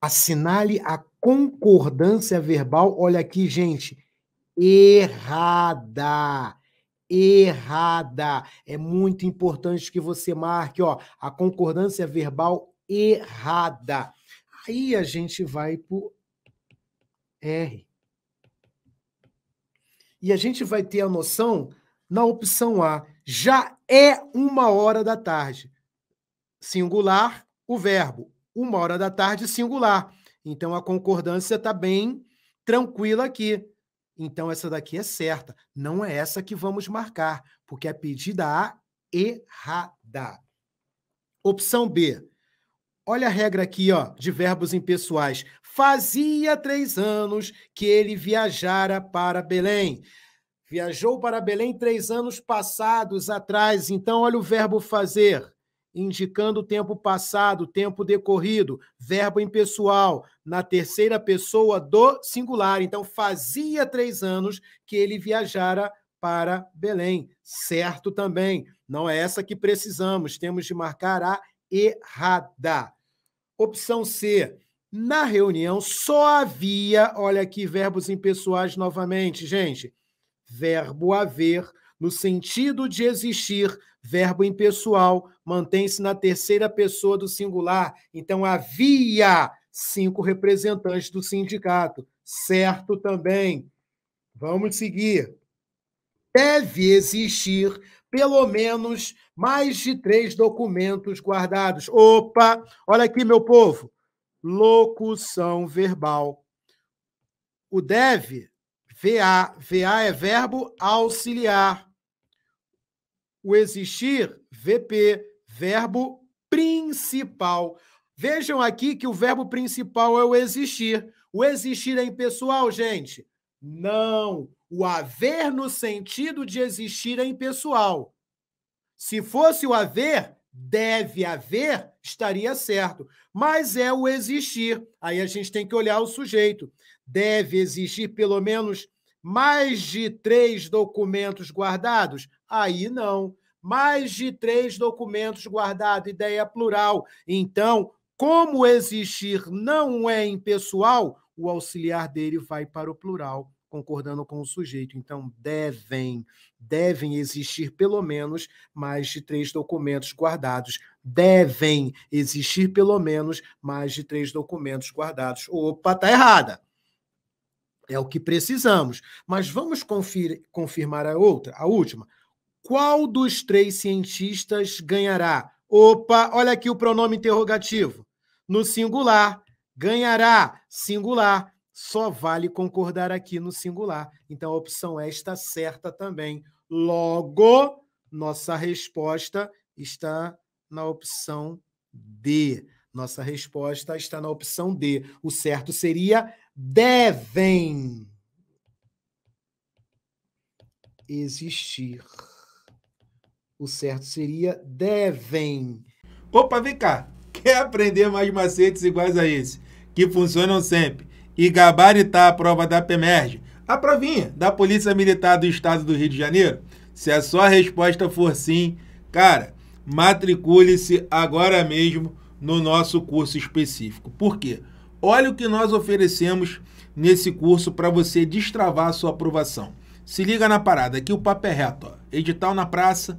assinale a concordância verbal, olha aqui, gente, errada. Errada. É muito importante que você marque, ó, a concordância verbal errada. Aí a gente vai pro R. E a gente vai ter a noção na opção A. Já é uma hora da tarde. Singular, o verbo uma hora da tarde singular. Então a concordância está bem tranquila aqui. Então essa daqui é certa, não é essa que vamos marcar, porque é pedida A errada. Opção B. Olha a regra aqui, ó, de verbos impessoais. Fazia três anos que ele viajara para Belém. Viajou para Belém três anos passados atrás. Então, olha o verbo fazer indicando o tempo passado, tempo decorrido, verbo impessoal, na terceira pessoa do singular. Então, fazia três anos que ele viajara para Belém. Certo também. Não é essa que precisamos. Temos de marcar a errada. Opção C. Na reunião só havia, olha aqui, verbos impessoais novamente, gente. Verbo haver no sentido de existir, verbo impessoal, mantém-se na terceira pessoa do singular. Então, havia cinco representantes do sindicato, certo também. Vamos seguir. Deve existir pelo menos mais de três documentos guardados. Opa! Olha aqui, meu povo. Locução verbal. O deve, VA. VA é verbo auxiliar o existir, VP, verbo principal. Vejam aqui que o verbo principal é o existir. O existir é impessoal, gente? Não. O haver no sentido de existir é impessoal. Se fosse o haver, deve haver, estaria certo. Mas é o existir. Aí a gente tem que olhar o sujeito. Deve existir pelo menos mais de três documentos guardados? Aí não mais de três documentos guardados, ideia plural. Então, como existir não é impessoal, o auxiliar dele vai para o plural, concordando com o sujeito. Então, devem, devem existir pelo menos mais de três documentos guardados. Devem existir pelo menos mais de três documentos guardados. Opa, tá errada. É o que precisamos. Mas vamos confir confirmar a outra, a última. Qual dos três cientistas ganhará? Opa, olha aqui o pronome interrogativo. No singular, ganhará, singular, só vale concordar aqui no singular. Então a opção é está certa também. Logo, nossa resposta está na opção D. Nossa resposta está na opção D. O certo seria devem existir. O certo seria devem. Opa, vem cá. Quer aprender mais macetes iguais a esse, que funcionam sempre, e gabaritar a prova da PEMERG, a provinha da Polícia Militar do Estado do Rio de Janeiro? Se a sua resposta for sim, cara, matricule-se agora mesmo no nosso curso específico. Por quê? Olha o que nós oferecemos nesse curso para você destravar a sua aprovação. Se liga na parada, aqui o papo é reto. Ó. Edital na praça,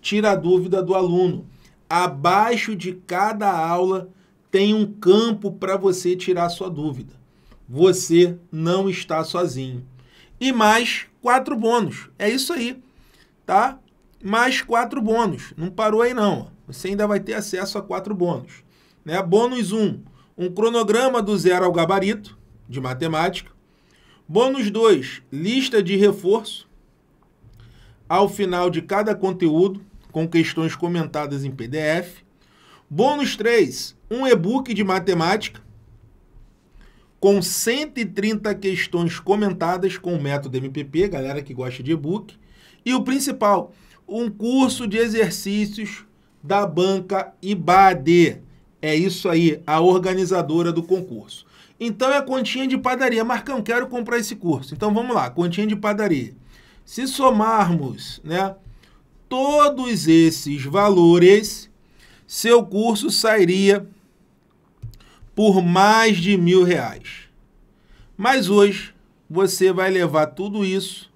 tira a dúvida do aluno. Abaixo de cada aula tem um campo para você tirar sua dúvida. Você não está sozinho. E mais quatro bônus. É isso aí, tá? Mais quatro bônus. Não parou aí não. Você ainda vai ter acesso a quatro bônus. Né? Bônus 1, um, um cronograma do zero ao gabarito de matemática. Bônus 2, lista de reforço ao final de cada conteúdo com questões comentadas em PDF. Bônus 3, um e-book de matemática com 130 questões comentadas com o método MPP, galera que gosta de e-book. E o principal, um curso de exercícios da banca IBAD. É isso aí, a organizadora do concurso. Então é continha de padaria. Marcão, quero comprar esse curso. Então vamos lá, continha de padaria. Se somarmos, né, todos esses valores, seu curso sairia por mais de mil reais. Mas hoje você vai levar tudo isso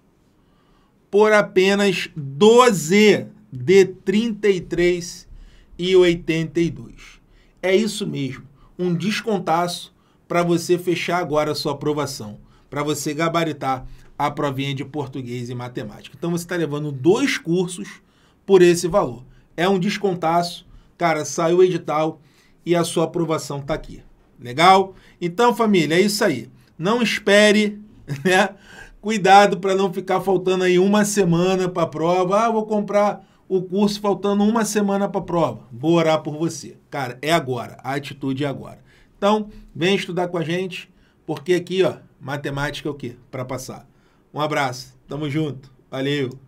por apenas 12 de 33 e 82. É isso mesmo, um descontaço para você fechar agora a sua aprovação, para você gabaritar a provinha de português e matemática. Então você está levando dois cursos por esse valor. É um descontaço, cara, saiu o edital e a sua aprovação está aqui. Legal? Então, família, é isso aí. Não espere, né? Cuidado para não ficar faltando aí uma semana para a prova. Ah, vou comprar o curso faltando uma semana para a prova. Vou orar por você. Cara, é agora. A atitude é agora. Então, vem estudar com a gente, porque aqui, ó, matemática é o quê? Para passar. Um abraço. Tamo junto. Valeu.